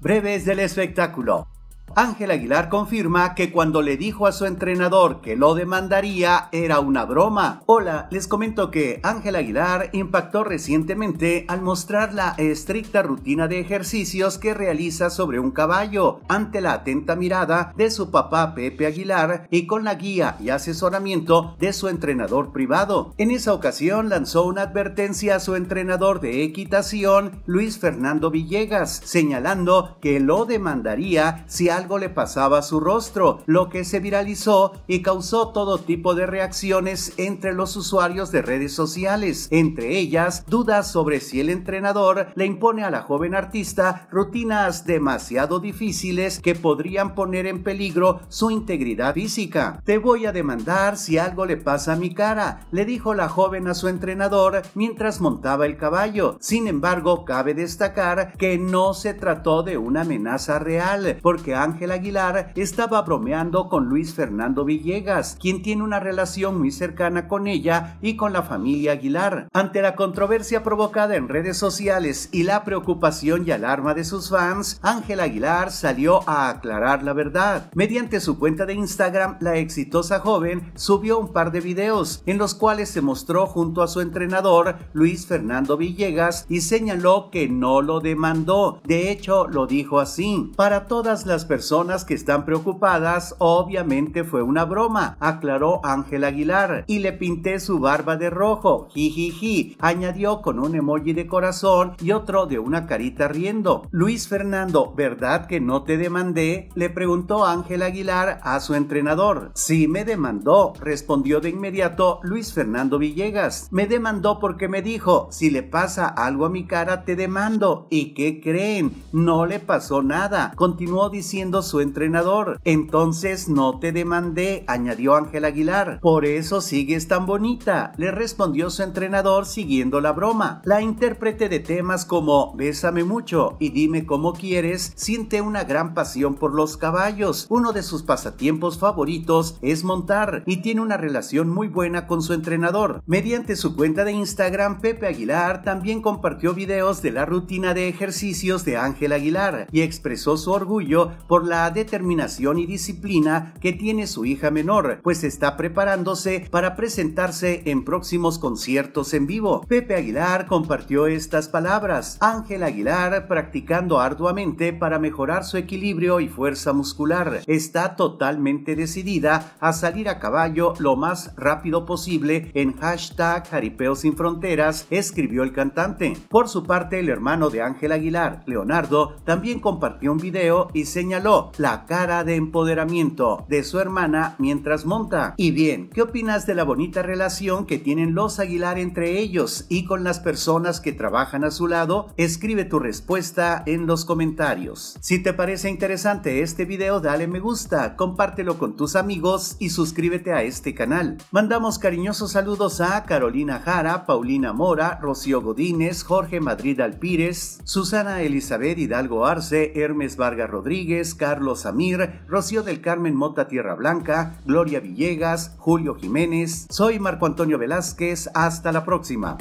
Breves del espectáculo. Ángel Aguilar confirma que cuando le dijo a su entrenador que lo demandaría era una broma. Hola, les comento que Ángel Aguilar impactó recientemente al mostrar la estricta rutina de ejercicios que realiza sobre un caballo ante la atenta mirada de su papá Pepe Aguilar y con la guía y asesoramiento de su entrenador privado. En esa ocasión lanzó una advertencia a su entrenador de equitación Luis Fernando Villegas, señalando que lo demandaría si alguien algo le pasaba a su rostro, lo que se viralizó y causó todo tipo de reacciones entre los usuarios de redes sociales, entre ellas dudas sobre si el entrenador le impone a la joven artista rutinas demasiado difíciles que podrían poner en peligro su integridad física. Te voy a demandar si algo le pasa a mi cara, le dijo la joven a su entrenador mientras montaba el caballo. Sin embargo, cabe destacar que no se trató de una amenaza real, porque han Ángel Aguilar estaba bromeando con Luis Fernando Villegas, quien tiene una relación muy cercana con ella y con la familia Aguilar. Ante la controversia provocada en redes sociales y la preocupación y alarma de sus fans, Ángel Aguilar salió a aclarar la verdad. Mediante su cuenta de Instagram, la exitosa joven subió un par de videos en los cuales se mostró junto a su entrenador Luis Fernando Villegas y señaló que no lo demandó. De hecho, lo dijo así. Para todas las personas personas que están preocupadas, obviamente fue una broma, aclaró Ángel Aguilar. Y le pinté su barba de rojo, jijiji, añadió con un emoji de corazón y otro de una carita riendo. Luis Fernando, ¿verdad que no te demandé? Le preguntó Ángel Aguilar a su entrenador. Sí me demandó, respondió de inmediato Luis Fernando Villegas. Me demandó porque me dijo, si le pasa algo a mi cara te demando. ¿Y qué creen? No le pasó nada. Continuó diciendo su entrenador. Entonces no te demandé, añadió Ángel Aguilar. Por eso sigues tan bonita, le respondió su entrenador siguiendo la broma. La intérprete de temas como Bésame mucho y dime cómo quieres siente una gran pasión por los caballos. Uno de sus pasatiempos favoritos es montar y tiene una relación muy buena con su entrenador. Mediante su cuenta de Instagram, Pepe Aguilar también compartió videos de la rutina de ejercicios de Ángel Aguilar y expresó su orgullo por la determinación y disciplina que tiene su hija menor, pues está preparándose para presentarse en próximos conciertos en vivo. Pepe Aguilar compartió estas palabras. Ángel Aguilar, practicando arduamente para mejorar su equilibrio y fuerza muscular, está totalmente decidida a salir a caballo lo más rápido posible en hashtag Jaripeo Sin Fronteras, escribió el cantante. Por su parte, el hermano de Ángel Aguilar, Leonardo, también compartió un video y señaló la cara de empoderamiento de su hermana mientras monta. Y bien, ¿qué opinas de la bonita relación que tienen los Aguilar entre ellos y con las personas que trabajan a su lado? Escribe tu respuesta en los comentarios. Si te parece interesante este video, dale me gusta, compártelo con tus amigos y suscríbete a este canal. Mandamos cariñosos saludos a Carolina Jara, Paulina Mora, Rocío Godínez, Jorge Madrid Alpírez, Susana Elizabeth Hidalgo Arce, Hermes Vargas Rodríguez, Carlos Amir, Rocío del Carmen Mota Tierra Blanca, Gloria Villegas, Julio Jiménez. Soy Marco Antonio Velázquez. Hasta la próxima.